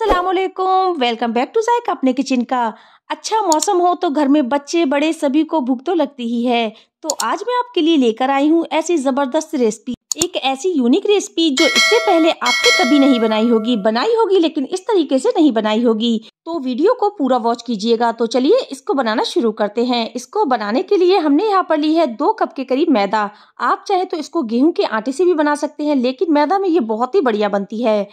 असलकुम welcome back to जायक अपने kitchen का अच्छा मौसम हो तो घर में बच्चे बड़े सभी को भूख तो लगती ही है तो आज मैं आपके लिए लेकर आई हूँ ऐसी ज़बरदस्त रेसिपी एक ऐसी यूनिक रेसिपी जो इससे पहले आपने कभी नहीं बनाई होगी बनाई होगी लेकिन इस तरीके से नहीं बनाई होगी तो वीडियो को पूरा वॉच कीजिएगा तो चलिए इसको बनाना शुरू करते हैं इसको बनाने के लिए हमने यहाँ पर ली है दो कप के करीब मैदा आप चाहे तो इसको गेहूं के आटे से भी बना सकते हैं लेकिन मैदा में ये बहुत ही बढ़िया बनती है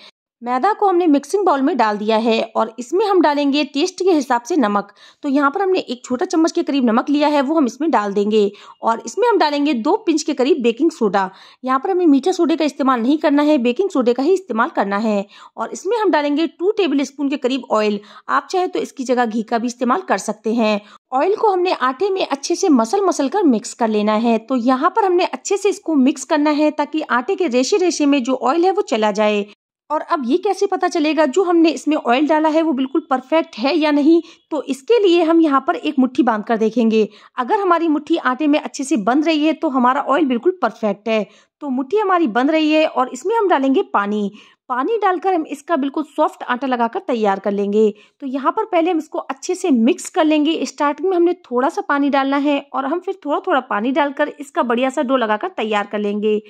मैदा को हमने मिक्सिंग बाउल में डाल दिया है और इसमें हम डालेंगे टेस्ट के हिसाब से नमक तो यहाँ पर हमने एक छोटा चम्मच के करीब नमक लिया है वो हम इसमें डाल देंगे और इसमें हम डालेंगे दो पिंच के करीब बेकिंग सोडा यहाँ पर हमें मीठा सोडे का इस्तेमाल नहीं करना है बेकिंग सोडे का ही इस्तेमाल करना है और इसमें हम डालेंगे टू टेबल स्पून के करीब ऑयल आप चाहे तो इसकी जगह घी का भी इस्तेमाल कर सकते हैं ऑयल को हमने आटे में अच्छे से मसल मसल कर मिक्स कर लेना है तो यहाँ पर हमने अच्छे से इसको मिक्स करना है ताकि आटे के रेशे रेशे में जो ऑयल है वो चला जाए और अब ये कैसे पता चलेगा जो हमने इसमें ऑयल डाला है वो बिल्कुल परफेक्ट है या नहीं तो इसके लिए हम यहाँ पर एक मुट्ठी बांध कर देखेंगे अगर हमारी मुट्ठी आटे में अच्छे से बंध रही है तो हमारा ऑयल बिल्कुल परफेक्ट है तो मुट्ठी हमारी बंध रही है और इसमें हम डालेंगे पानी पानी डालकर हम इसका बिल्कुल सॉफ्ट आटा लगाकर तैयार कर लेंगे तो यहाँ पर पहले हम इसको अच्छे से मिक्स कर लेंगे स्टार्टिंग में हमने थोड़ा सा पानी डालना है और हम फिर थोड़ा थोड़ा पानी डालकर इसका बढ़िया सा डो लगाकर तैयार कर लेंगे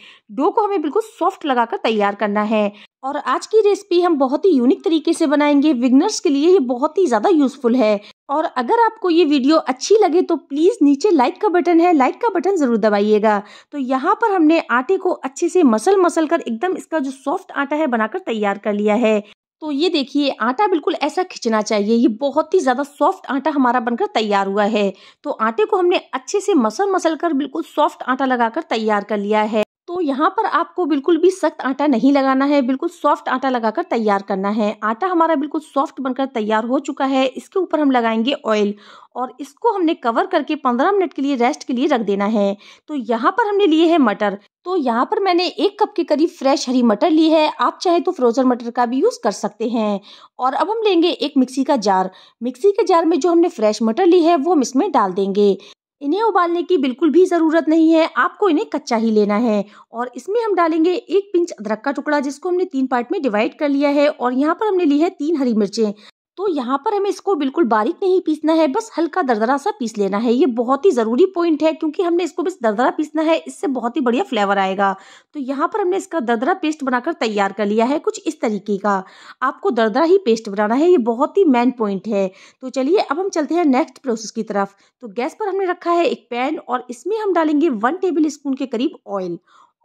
डो को हमें बिल्कुल सॉफ्ट लगाकर तैयार करना है और आज की रेसिपी हम बहुत ही यूनिक तरीके से बनाएंगे विगनर्स के लिए ये बहुत ही ज़्यादा यूज़फुल है और अगर आपको ये वीडियो अच्छी लगे तो प्लीज़ नीचे लाइक का बटन है लाइक का बटन ज़रूर दबाइएगा तो यहाँ पर हमने आटे को अच्छे से मसल मसल कर एकदम इसका जो सॉफ्ट आटा है बनाकर तैयार कर लिया है तो ये देखिए आटा बिल्कुल ऐसा खिंचना चाहिए ये बहुत ही ज़्यादा सॉफ्ट आटा हमारा बनकर तैयार हुआ है तो आटे को हमने अच्छे से मसल मसल कर बिल्कुल सॉफ्ट आटा लगाकर तैयार कर लिया है तो यहाँ पर आपको बिल्कुल भी सख्त आटा नहीं लगाना है बिल्कुल सॉफ्ट आटा लगाकर तैयार करना है आटा हमारा बिल्कुल सॉफ्ट बनकर तैयार हो चुका है इसके ऊपर हम लगाएंगे ऑयल और इसको हमने कवर करके पंद्रह मिनट के लिए रेस्ट के लिए रख देना है तो यहाँ पर हमने लिए है मटर तो यहाँ पर मैंने एक कप के करीब फ्रेश हरी मटर ली है आप चाहे तो फ्रोज़न मटर का भी यूज़ कर सकते हैं और अब हम लेंगे एक मिक्सी का जार मिक्सी के जार में जो हमने फ्रेश मटर ली है वो हम इसमें डाल देंगे इन्हें उबालने की बिल्कुल भी ज़रूरत नहीं है आपको इन्हें कच्चा ही लेना है और इसमें हम डालेंगे एक पिंच अदरक का टुकड़ा जिसको हमने तीन पार्ट में डिवाइड कर लिया है और यहाँ पर हमने ली है तीन हरी मिर्चें तो यहाँ पर हमें इसको बिल्कुल बारीक नहीं पीसना है बस हल्का दरदरा सा पीस लेना है ये बहुत ही ज़रूरी पॉइंट है क्योंकि हमने इसको बस दरदरा पीसना है इससे बहुत ही बढ़िया फ्लेवर आएगा तो यहाँ पर हमने इसका दरदरा पेस्ट बनाकर तैयार कर लिया है कुछ इस तरीके का आपको दरदरा ही पेस्ट बनाना है ये बहुत ही मेन पॉइंट है तो चलिए अब हम चलते हैं नेक्स्ट प्रोसेस की तरफ तो गैस पर हमने रखा है एक पैन और इसमें हम डालेंगे वन टेबल स्पून के करीब ऑयल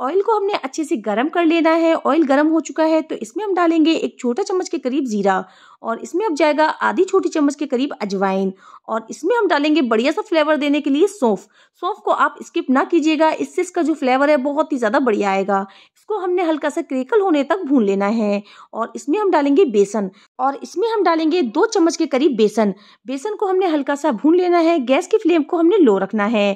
ऑयल को हमने अच्छे से गर्म कर लेना है ऑयल गर्म हो चुका है तो इसमें हम डालेंगे एक छोटा चम्मच के करीब ज़ीरा और इसमें अब जाएगा आधी छोटी चम्मच के करीब अजवाइन और इसमें हम डालेंगे बढ़िया सा फ्लेवर देने के लिए सौंफ सौंफ को आप स्किप ना कीजिएगा इससे इसका जो फ्लेवर है बहुत ही ज़्यादा बढ़िया आएगा इसको हमने हल्का सा क्रेकल होने तक भून लेना है और इसमें हम डालेंगे बेसन और इसमें हम डालेंगे दो चम्मच के करीब बेसन बेसन को हमने हल्का सा भून लेना है गैस की फ्लेम को हमने लो रखना है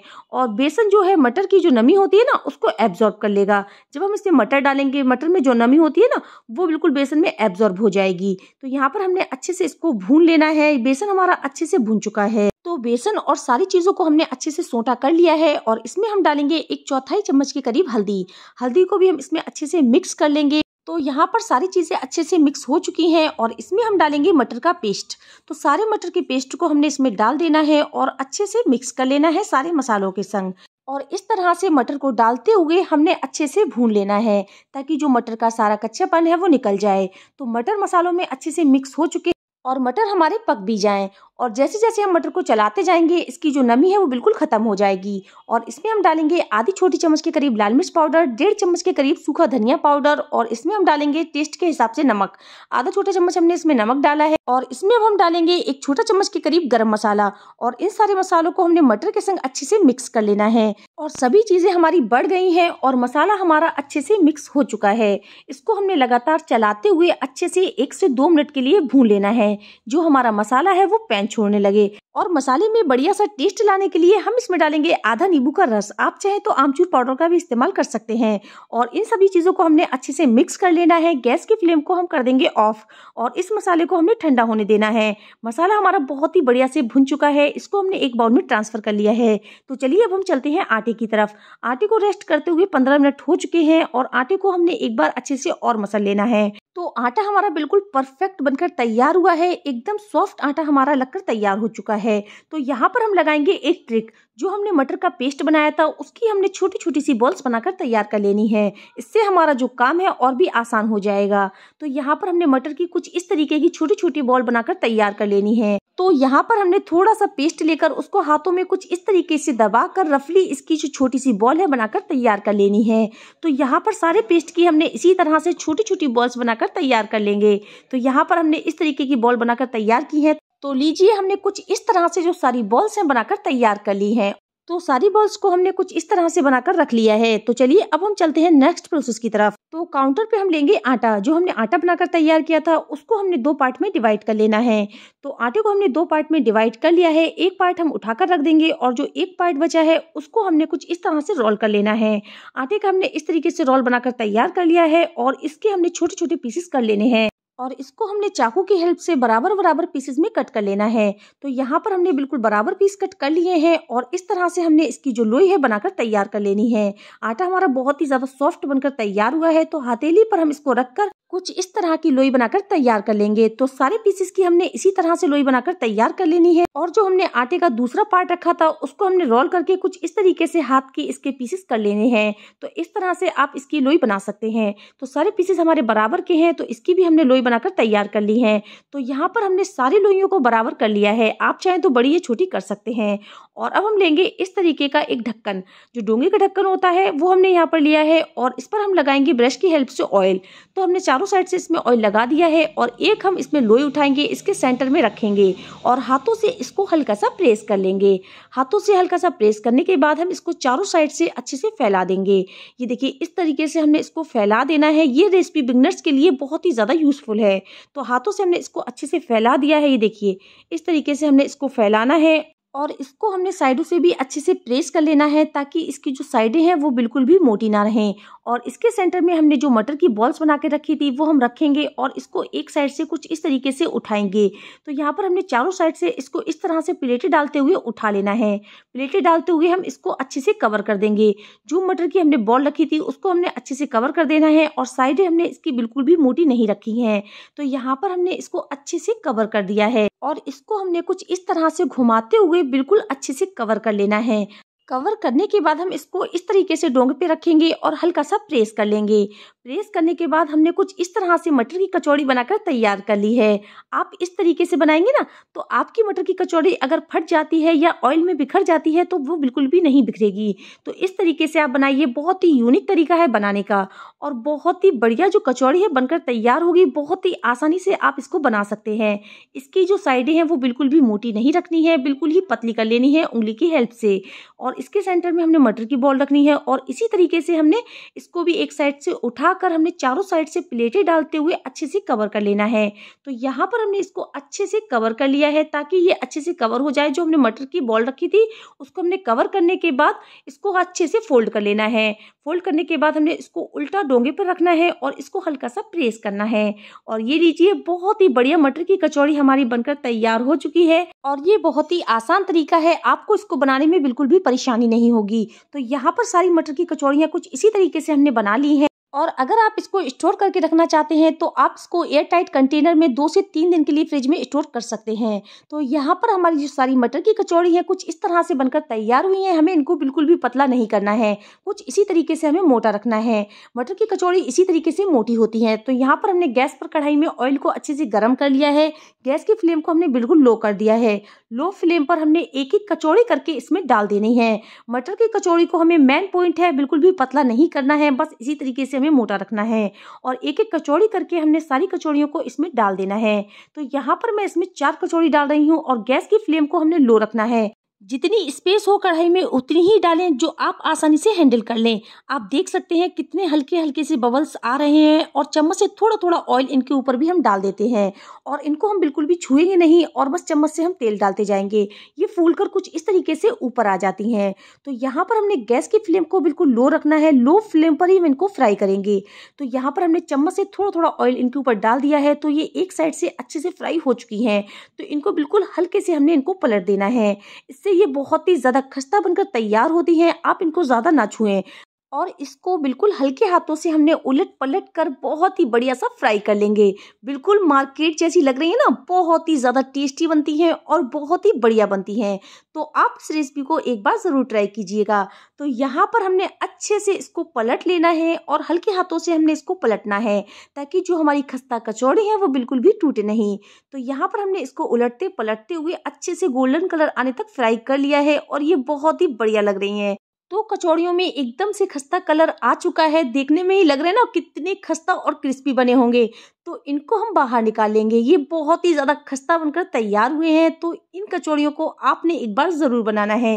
और बेसन जो है मटर की जो नमी होती है ना उसको एब्जॉर्ब कर लेगा जब हम इसमें मटर डालेंगे मटर में जो नमी होती है ना वो बिल्कुल बेसन में एब्जॉर्ब हो जाएगी तो यहाँ पर हमने हमने अच्छे से इसको भून लेना है बेसन हमारा अच्छे से भून चुका है तो बेसन और सारी चीजों को हमने अच्छे से सोटा कर लिया है और इसमें हम डालेंगे एक चौथाई चम्मच के करीब हल्दी हल्दी को भी हम इसमें अच्छे से मिक्स कर लेंगे तो यहाँ पर सारी चीज़ें अच्छे से मिक्स हो चुकी हैं और इसमें हम डालेंगे मटर का पेस्ट तो सारे मटर के पेस्ट को हमने इसमें डाल देना है और अच्छे से मिक्स कर लेना है सारे मसालों के संग और इस तरह से मटर को डालते हुए हमने अच्छे से भून लेना है ताकि जो मटर का सारा कच्चापन है वो निकल जाए तो मटर मसालों में अच्छे से मिक्स हो चुके और मटर हमारे पक भी जाएं और जैसे जैसे हम मटर को चलाते जाएंगे इसकी जो नमी है वो बिल्कुल ख़त्म हो जाएगी और इसमें हम डालेंगे आधी छोटी चम्मच के करीब लाल मिर्च पाउडर डेढ़ चम्मच के करीब सूखा धनिया पाउडर और इसमें हम डालेंगे टेस्ट के हिसाब से नमक आधा छोटा चम्मच हमने इसमें नमक डाला है और इसमें अब हम डालेंगे एक छोटा चम्मच के करीब गर्म मसाला और इन सारे मसालों को हमने मटर के संग अच्छे से मिक्स कर लेना है और सभी चीज़ें हमारी बढ़ गई हैं और मसाला हमारा अच्छे से मिक्स हो चुका है इसको हमने लगातार चलाते हुए अच्छे से एक से दो मिनट के लिए भून लेना है जो हमारा मसाला है वो पैन छोड़ने लगे और मसाले में बढ़िया सा टेस्ट लाने के लिए हम इसमें डालेंगे आधा नींबू का रस आप चाहें तो आमचूर पाउडर का भी इस्तेमाल कर सकते हैं और इन सभी चीज़ों को हमने अच्छे से मिक्स कर लेना है गैस की फ्लेम को हम कर देंगे ऑफ और इस मसाले को हमने ठंडा होने देना है मसाला हमारा बहुत ही बढ़िया से भुन चुका है इसको हमने एक बाउल में ट्रांसफर कर लिया है तो चलिए अब हम चलते हैं आटे की तरफ आटे को रेस्ट करते हुए पंद्रह मिनट हो चुके हैं और आटे को हमने एक बार अच्छे से और मसल लेना है तो आटा हमारा बिल्कुल परफेक्ट बनकर तैयार हुआ है एकदम सॉफ्ट आटा हमारा लगकर तैयार हो चुका है तो यहाँ पर हम लगाएंगे एक ट्रिक जो हमने मटर का पेस्ट बनाया था उसकी हमने छोटी छोटी सी बॉल्स बनाकर तैयार कर लेनी है इससे हमारा जो काम है और भी आसान हो जाएगा तो यहाँ पर हमने मटर की कुछ इस तरीके की छोटी छोटी बॉल बनाकर तैयार कर लेनी है तो यहाँ पर हमने थोड़ा सा पेस्ट लेकर उसको हाथों में कुछ इस तरीके से दबा कर रफली इसकी जो छोटी सी बॉल है बनाकर तैयार कर लेनी है तो यहाँ पर सारे पेस्ट की हमने इसी तरह से छोटी छोटी बॉल्स बनाकर तैयार कर लेंगे तो यहाँ पर हमने इस तरीके की बॉल बनाकर तैयार की है तो लीजिए हमने कुछ इस तरह से जो सारी बॉल्स हैं बनाकर तैयार कर ली हैं तो सारी बॉल्स को हमने कुछ इस तरह से बनाकर रख लिया है तो चलिए अब हम चलते हैं नेक्स्ट प्रोसेस की तरफ तो काउंटर पे हम लेंगे आटा जो हमने आटा बनाकर तैयार किया था उसको हमने दो पार्ट में डिवाइड कर लेना है तो आटे को हमने दो पार्ट में डिवाइड कर लिया है एक पार्ट हम उठाकर रख देंगे और जो एक पार्ट बचा है उसको हमने कुछ इस तरह से रोल कर लेना है आटे का हमने इस तरीके से रोल बनाकर तैयार कर लिया है और इसके हमने छोटे छोटे पीसेस कर लेने हैं और इसको हमने चाकू की हेल्प से बराबर बराबर पीसेस में कट कर लेना है तो यहाँ पर हमने बिल्कुल बराबर पीस कट कर लिए हैं और इस तरह से हमने इसकी जो लोई है बनाकर तैयार कर लेनी है आटा हमारा बहुत ही ज़्यादा सॉफ्ट बनकर तैयार हुआ है तो हथेली पर हम इसको रखकर कुछ इस तरह की लोई बनाकर तैयार कर लेंगे तो सारे पीसेस की हमने इसी तरह से लोई बनाकर तैयार कर लेनी है और जो हमने आटे का दूसरा पार्ट रखा था उसको हमने रोल करके कुछ इस तरीके से हाथ के इसके पीसेस कर लेने हैं तो इस तरह से आप इसकी लोई बना सकते हैं तो सारे पीसेस हमारे बराबर के हैं तो इसकी भी हमने लोई बनाकर तैयार कर ली है तो यहाँ पर हमने सारी लोइयों को बराबर कर लिया है आप चाहें तो बड़ी या छोटी कर सकते हैं और अब हम लेंगे इस तरीके का एक ढक्कन जो डोंगे का ढक्कन होता है वो हमने यहाँ पर लिया है और इस पर हम लगाएंगे ब्रश की हेल्प से ऑयल तो हमने चारों साइड से इसमें ऑयल लगा दिया है और एक हम इसमें लोई उठाएंगे इसके सेंटर में रखेंगे और हाथों से इसको हल्का सा प्रेस कर लेंगे हाथों से हल्का सा प्रेस करने के बाद हम इसको चारों साइड से अच्छे से फैला देंगे ये देखिए इस तरीके से हमने इसको फैला देना है ये रेसिपी बिगनर्स के लिए बहुत ही ज़्यादा यूज़फुल है तो हाथों से हमने इसको अच्छे से फैला दिया है ये देखिए इस तरीके से हमने इसको फैलाना है और इसको हमने साइडों से भी अच्छे से प्रेस कर लेना है ताकि इसकी जो साइडें हैं वो बिल्कुल भी मोटी ना रहें और इसके सेंटर में हमने जो मटर की बॉल्स बना के रखी थी वो हम रखेंगे और इसको एक साइड से कुछ इस तरीके से उठाएंगे तो यहाँ पर हमने चारों साइड से इसको इस तरह से प्लेटें डालते हुए उठा लेना है प्लेटें डालते हुए हम इसको अच्छे से कवर कर देंगे जो मटर की हमने बॉल रखी थी उसको हमने अच्छे से कवर कर देना है और साइडें हमने इसकी बिल्कुल भी मोटी नहीं रखी हैं तो यहाँ पर हमने इसको अच्छे से कवर कर दिया है और इसको हमने कुछ इस तरह से घुमाते हुए बिल्कुल अच्छे से कवर कर लेना है कवर करने के बाद हम इसको इस तरीके से डोंग पे रखेंगे और हल्का सा प्रेस कर लेंगे प्रेस करने के बाद हमने कुछ इस तरह से मटर की कचौड़ी बनाकर तैयार कर ली है आप इस तरीके से बनाएंगे ना तो आपकी मटर की कचौड़ी अगर फट जाती है या ऑयल में बिखर जाती है तो वो बिल्कुल भी नहीं बिखरेगी तो इस तरीके से आप बनाइए बहुत ही यूनिक तरीका है बनाने का और बहुत ही बढ़िया जो कचौड़ी है बनकर तैयार होगी बहुत ही आसानी से आप इसको बना सकते हैं इसकी जो साइडें हैं वो बिल्कुल भी मोटी नहीं रखनी है बिल्कुल ही पतली कर लेनी है उंगली की हेल्प से और इसके सेंटर में हमने मटर की बॉल रखनी है और इसी तरीके से हमने इसको भी एक साइड से उठा लगाकर हमने चारों साइड से प्लेटें डालते हुए अच्छे से कवर कर लेना है तो यहाँ पर हमने इसको अच्छे से कवर कर लिया है ताकि ये अच्छे से कवर हो जाए जो हमने मटर की बॉल रखी थी उसको हमने कवर करने के बाद इसको अच्छे से फोल्ड कर लेना है फोल्ड करने के बाद हमने इसको उल्टा डोंगे पर रखना है और इसको हल्का सा प्रेस करना है और ये लीजिए बहुत ही बढ़िया मटर की कचौड़ी हमारी बनकर तैयार हो चुकी है और ये बहुत ही आसान तरीका है आपको इसको बनाने में बिल्कुल भी परेशानी नहीं होगी तो यहाँ पर सारी मटर की कचौड़ियाँ कुछ इसी तरीके से हमने बना ली है और अगर आप इसको स्टोर करके रखना चाहते हैं तो आप इसको एयर टाइट कंटेनर में दो से तीन दिन के लिए फ्रिज में स्टोर कर सकते हैं तो यहाँ पर हमारी जो सारी मटर की कचौड़ी है कुछ इस तरह से बनकर तैयार हुई है हमें इनको बिल्कुल भी पतला नहीं करना है कुछ इसी तरीके से हमें मोटा रखना है मटर की कचौड़ी इसी तरीके से मोटी होती है तो यहाँ पर हमने गैस पर कढ़ाई में ऑयल को अच्छे से गर्म कर लिया है गैस की फ्लेम को हमने बिल्कुल लो कर दिया है लो फ्लेम पर हमने एक एक कचौड़ी करके इसमें डाल देनी है मटर की कचौड़ी को हमें मेन पॉइंट है बिल्कुल भी पतला नहीं करना है बस इसी तरीके से हमें मोटा रखना है और एक एक कचौड़ी करके हमने सारी कचौड़ियों को इसमें डाल देना है तो यहाँ पर मैं इसमें चार कचौड़ी डाल रही हूँ और गैस की फ्लेम को हमने लो रखना है जितनी स्पेस हो कढ़ाई में उतनी ही डालें जो आप आसानी से हैंडल कर लें आप देख सकते हैं कितने हल्के हल्के से बबल्स आ रहे हैं और चम्मच से थोड़ा थोड़ा ऑयल इनके ऊपर भी हम डाल देते हैं और इनको हम बिल्कुल भी छुएंगे नहीं और बस चम्मच से हम तेल डालते जाएंगे ये फूल कर कुछ इस तरीके से ऊपर आ जाती हैं तो यहाँ पर हमने गैस की फ्लेम को बिल्कुल लो रखना है लो फ्लेम पर ही हम इनको फ्राई करेंगे तो यहाँ पर हमने चम्मच से थोड़ा थोड़ा ऑयल इनके ऊपर डाल दिया है तो ये एक साइड से अच्छे से फ्राई हो चुकी हैं तो इनको बिल्कुल हल्के से हमने इनको पलट देना है इससे इससे ये बहुत ही ज़्यादा खस्ता बनकर तैयार होती हैं आप इनको ज़्यादा ना छुएं और इसको बिल्कुल हल्के हाथों से हमने उलट पलट कर बहुत ही बढ़िया सा फ्राई कर लेंगे बिल्कुल मार्केट जैसी लग रही है ना बहुत ही ज़्यादा टेस्टी बनती है और बहुत ही बढ़िया बनती है तो आप इस रेसिपी को एक बार ज़रूर ट्राई कीजिएगा तो यहाँ पर हमने अच्छे से इसको पलट लेना है और हल्के हाथों से हमने इसको पलटना है ताकि जो हमारी खस्ता कचौड़ी है वो बिल्कुल भी टूटे नहीं तो यहाँ पर हमने इसको उलटते पलटते हुए अच्छे से गोल्डन कलर आने तक फ्राई कर लिया है और ये बहुत ही बढ़िया लग रही है तो कचौड़ियों में एकदम से खस्ता कलर आ चुका है देखने में ही लग रहा है ना कितने खस्ता और क्रिस्पी बने होंगे तो इनको हम बाहर निकालेंगे ये बहुत ही ज़्यादा खस्ता बनकर तैयार हुए हैं तो इन कचौड़ियों को आपने एक बार ज़रूर बनाना है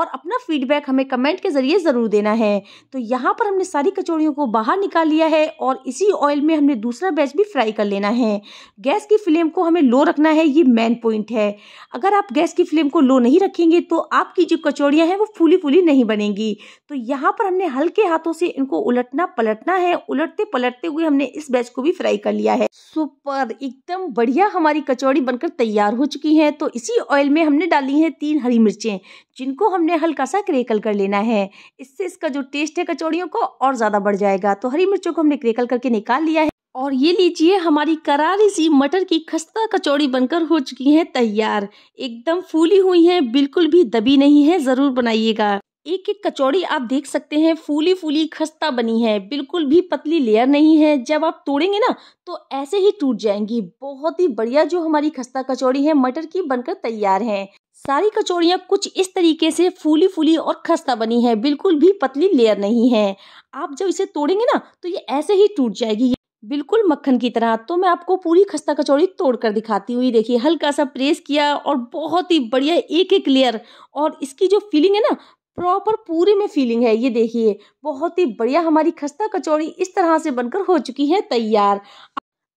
और अपना फीडबैक हमें कमेंट के ज़रिए ज़रूर देना है तो यहाँ पर हमने सारी कचौड़ियों को बाहर निकाल लिया है और इसी ऑयल में हमने दूसरा बैच भी फ्राई कर लेना है गैस की फ्लेम को हमें लो रखना है ये मेन पॉइंट है अगर आप गैस की फ्लेम को लो नहीं रखेंगे तो आपकी जो कचौड़ियाँ हैं वो फूली फूली नहीं बनेंगी तो यहाँ पर हमने हल्के हाथों से इनको उलटना पलटना है उलटते पलटते हुए हमने इस बैच को भी फ्राई कर लिया लिया है सुपर एकदम बढ़िया हमारी कचौड़ी बनकर तैयार हो चुकी है तो इसी ऑयल में हमने डाली है तीन हरी मिर्चें जिनको हमने हल्का सा क्रेकल कर लेना है इससे इसका जो टेस्ट है कचौड़ियों को और ज़्यादा बढ़ जाएगा तो हरी मिर्चों को हमने क्रेकल करके निकाल लिया है और ये लीजिए हमारी करारी सी मटर की खस्ता कचौड़ी बनकर हो चुकी है तैयार एकदम फूली हुई है बिल्कुल भी दबी नहीं है ज़रूर बनाइएगा एक एक कचौड़ी आप देख सकते हैं फूली फूली खस्ता बनी है बिल्कुल भी पतली लेयर नहीं है जब आप तोड़ेंगे ना तो ऐसे ही टूट जाएंगी बहुत ही बढ़िया जो हमारी खस्ता कचौड़ी है मटर की बनकर तैयार है सारी कचौड़ियाँ कुछ इस तरीके से फूली फूली और खस्ता बनी है बिल्कुल भी पतली लेयर नहीं है आप जब इसे तोड़ेंगे ना तो ये ऐसे ही टूट जाएगी बिल्कुल मक्खन की तरह तो मैं आपको पूरी खस्ता कचौड़ी तोड़कर दिखाती हुई देखिए हल्का सा प्रेस किया और बहुत ही बढ़िया एक एक लेयर और इसकी जो फीलिंग है ना प्रॉपर पूरी में फीलिंग है ये देखिए बहुत ही बढ़िया हमारी खस्ता कचौड़ी इस तरह से बनकर हो चुकी है तैयार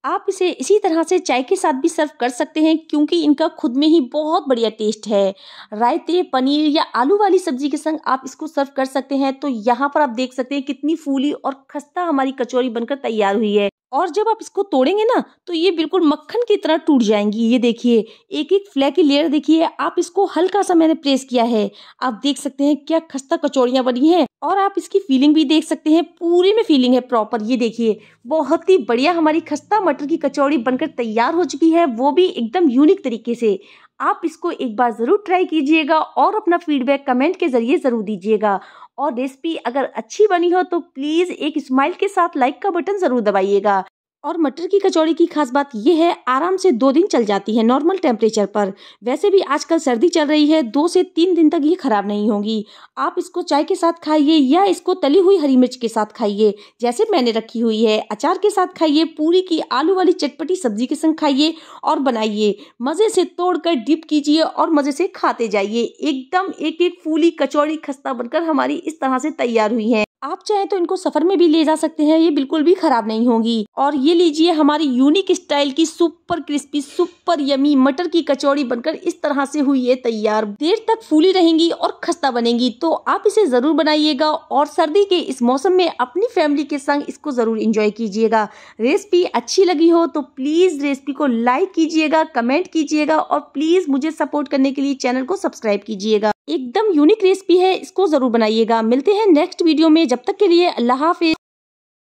आप इसे इसी तरह से चाय के साथ भी सर्व कर सकते हैं क्योंकि इनका खुद में ही बहुत बढ़िया टेस्ट है रायते पनीर या आलू वाली सब्जी के संग आप इसको सर्व कर सकते हैं तो यहाँ पर आप देख सकते हैं कितनी फूली और खस्ता हमारी कचौरी बनकर तैयार हुई है और जब आप इसको तोड़ेंगे ना तो ये बिल्कुल मक्खन की तरह टूट जाएंगी ये देखिए एक एक फ्लैग की लेयर देखिए आप इसको हल्का सा मैंने प्रेस किया है आप देख सकते हैं क्या खस्ता कचौड़ियाँ बनी हैं और आप इसकी फीलिंग भी देख सकते हैं पूरे में फीलिंग है प्रॉपर ये देखिए बहुत ही बढ़िया हमारी खस्ता मटर की कचौड़ी बनकर तैयार हो चुकी है वो भी एकदम यूनिक तरीके से आप इसको एक बार ज़रूर ट्राई कीजिएगा और अपना फीडबैक कमेंट के ज़रिए ज़रूर दीजिएगा और रेसिपी अगर अच्छी बनी हो तो प्लीज़ एक स्माइल के साथ लाइक का बटन ज़रूर दबाइएगा और मटर की कचौड़ी की खास बात यह है आराम से दो दिन चल जाती है नॉर्मल टेम्परेचर पर वैसे भी आजकल सर्दी चल रही है दो से तीन दिन तक ये खराब नहीं होगी आप इसको चाय के साथ खाइए या इसको तली हुई हरी मिर्च के साथ खाइए जैसे मैंने रखी हुई है अचार के साथ खाइए पूरी की आलू वाली चटपटी सब्जी के संग खाइए और बनाइए मज़े से तोड़ कर डिप कीजिए और मज़े से खाते जाइए एकदम एक एक फूली कचौड़ी खस्ता बनकर हमारी इस तरह से तैयार हुई है आप चाहें तो इनको सफर में भी ले जा सकते हैं ये बिल्कुल भी खराब नहीं होगी और ये लीजिए हमारी यूनिक स्टाइल की सुपर क्रिस्पी सुपर यमी मटर की कचौड़ी बनकर इस तरह से हुई है तैयार देर तक फूली रहेंगी और खस्ता बनेगी तो आप इसे जरूर बनाइएगा और सर्दी के इस मौसम में अपनी फैमिली के संग इसको जरूर इंजॉय कीजिएगा रेसिपी अच्छी लगी हो तो प्लीज रेसिपी को लाइक कीजिएगा कमेंट कीजिएगा और प्लीज मुझे सपोर्ट करने के लिए चैनल को सब्सक्राइब कीजिएगा एकदम यूनिक रेसिपी है इसको जरूर बनाइएगा मिलते हैं नेक्स्ट वीडियो में जब तक के लिए अल्लाह हाफिज